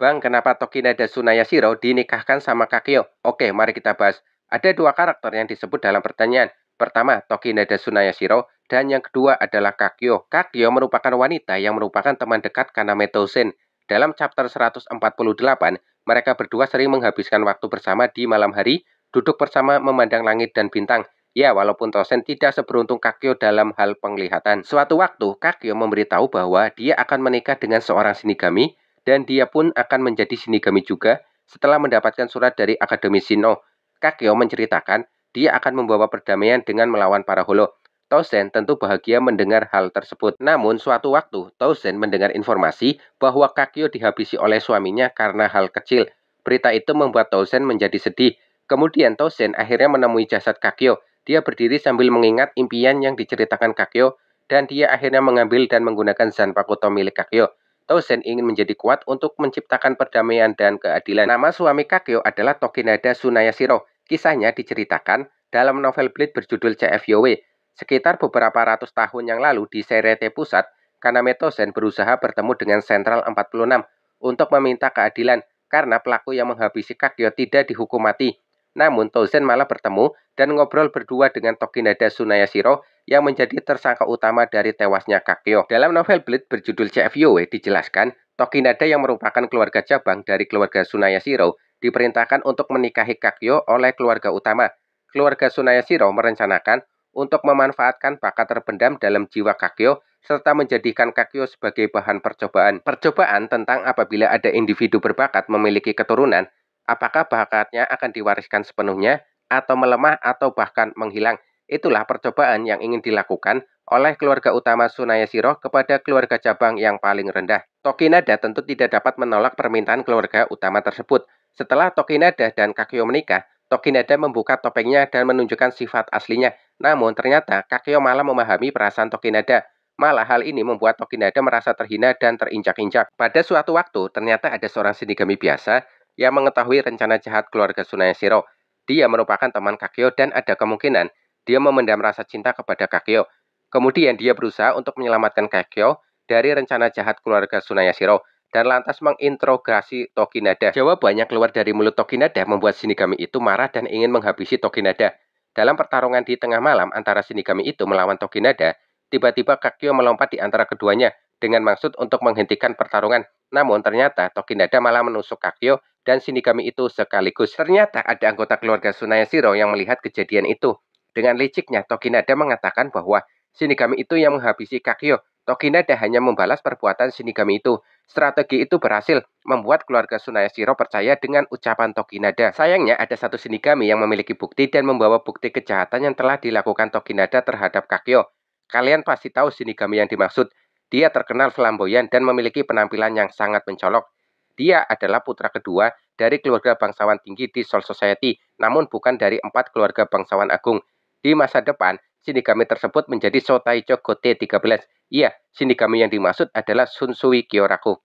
Bang, kenapa Tokinada Sunayashiro dinikahkan sama Kakyo? Oke, mari kita bahas. Ada dua karakter yang disebut dalam pertanyaan. Pertama, Tokinada Sunayashiro, dan yang kedua adalah Kakyo. Kakyo merupakan wanita yang merupakan teman dekat Kaname Tosen. Dalam chapter 148, mereka berdua sering menghabiskan waktu bersama di malam hari, duduk bersama memandang langit dan bintang. Ya, walaupun Tosen tidak seberuntung Kakyo dalam hal penglihatan. Suatu waktu, Kakyo memberitahu bahwa dia akan menikah dengan seorang Shinigami dan dia pun akan menjadi Shinigami juga setelah mendapatkan surat dari Akademi Shino. Kakeo menceritakan dia akan membawa perdamaian dengan melawan para holo. Tosen tentu bahagia mendengar hal tersebut. Namun suatu waktu, Tosen mendengar informasi bahwa Kakeo dihabisi oleh suaminya karena hal kecil. Berita itu membuat Tosen menjadi sedih. Kemudian Tosen akhirnya menemui jasad Kakeo. Dia berdiri sambil mengingat impian yang diceritakan Kakeo dan dia akhirnya mengambil dan menggunakan Zanpakuto milik Kakyo. Tosen ingin menjadi kuat untuk menciptakan perdamaian dan keadilan. Nama suami Kakeo adalah Tokinada Sunayashiro. Kisahnya diceritakan dalam novel Blade berjudul CFYOW. Sekitar beberapa ratus tahun yang lalu di Serete Pusat, Kaname Tosen berusaha bertemu dengan Sentral 46 untuk meminta keadilan karena pelaku yang menghabisi Kakeo tidak dihukum mati. Namun Tosen malah bertemu dan ngobrol berdua dengan Tokinada Sunayashiro yang menjadi tersangka utama dari tewasnya Kakyo. Dalam novel Blade berjudul C.F.U.E. Eh, dijelaskan, Tokinada yang merupakan keluarga cabang dari keluarga Sunaya Shiro diperintahkan untuk menikahi Kakyo oleh keluarga utama. Keluarga Sunaya Shiro merencanakan untuk memanfaatkan bakat terpendam dalam jiwa Kakyo serta menjadikan Kakyo sebagai bahan percobaan. Percobaan tentang apabila ada individu berbakat memiliki keturunan, apakah bakatnya akan diwariskan sepenuhnya atau melemah atau bahkan menghilang. Itulah percobaan yang ingin dilakukan oleh keluarga utama Sunaya Siroh kepada keluarga cabang yang paling rendah. Tokinada tentu tidak dapat menolak permintaan keluarga utama tersebut. Setelah Tokinada dan Kakyo menikah, Tokinada membuka topengnya dan menunjukkan sifat aslinya. Namun ternyata Kakyo malah memahami perasaan Tokinada. Malah hal ini membuat Tokinada merasa terhina dan terinjak-injak. Pada suatu waktu, ternyata ada seorang sinigami biasa yang mengetahui rencana jahat keluarga Sunaya Dia merupakan teman Kakyo dan ada kemungkinan dia memendam rasa cinta kepada Kakyo. Kemudian dia berusaha untuk menyelamatkan Kakyo dari rencana jahat keluarga Sunayashiro dan lantas menginterogasi Tokinada. Jawabannya keluar dari mulut Tokinada membuat Shinigami itu marah dan ingin menghabisi Tokinada. Dalam pertarungan di tengah malam antara Shinigami itu melawan Tokinada, tiba-tiba Kakyo melompat di antara keduanya dengan maksud untuk menghentikan pertarungan. Namun ternyata Tokinada malah menusuk Kakyo dan Shinigami itu sekaligus. Ternyata ada anggota keluarga Sunayashiro yang melihat kejadian itu. Dengan liciknya, Toginada mengatakan bahwa Shinigami itu yang menghabisi Kakyo. Toginada hanya membalas perbuatan Shinigami itu. Strategi itu berhasil membuat keluarga Sunayashiro percaya dengan ucapan Tokinada. Sayangnya ada satu Shinigami yang memiliki bukti dan membawa bukti kejahatan yang telah dilakukan Tokinada terhadap Kakyo. Kalian pasti tahu Shinigami yang dimaksud. Dia terkenal flamboyan dan memiliki penampilan yang sangat mencolok. Dia adalah putra kedua dari keluarga bangsawan tinggi di Soul Society, namun bukan dari empat keluarga bangsawan agung. Di masa depan, Shinigami tersebut menjadi Sotaicho Gote 13. Iya, Shinigami yang dimaksud adalah Sunsui Kyoraku.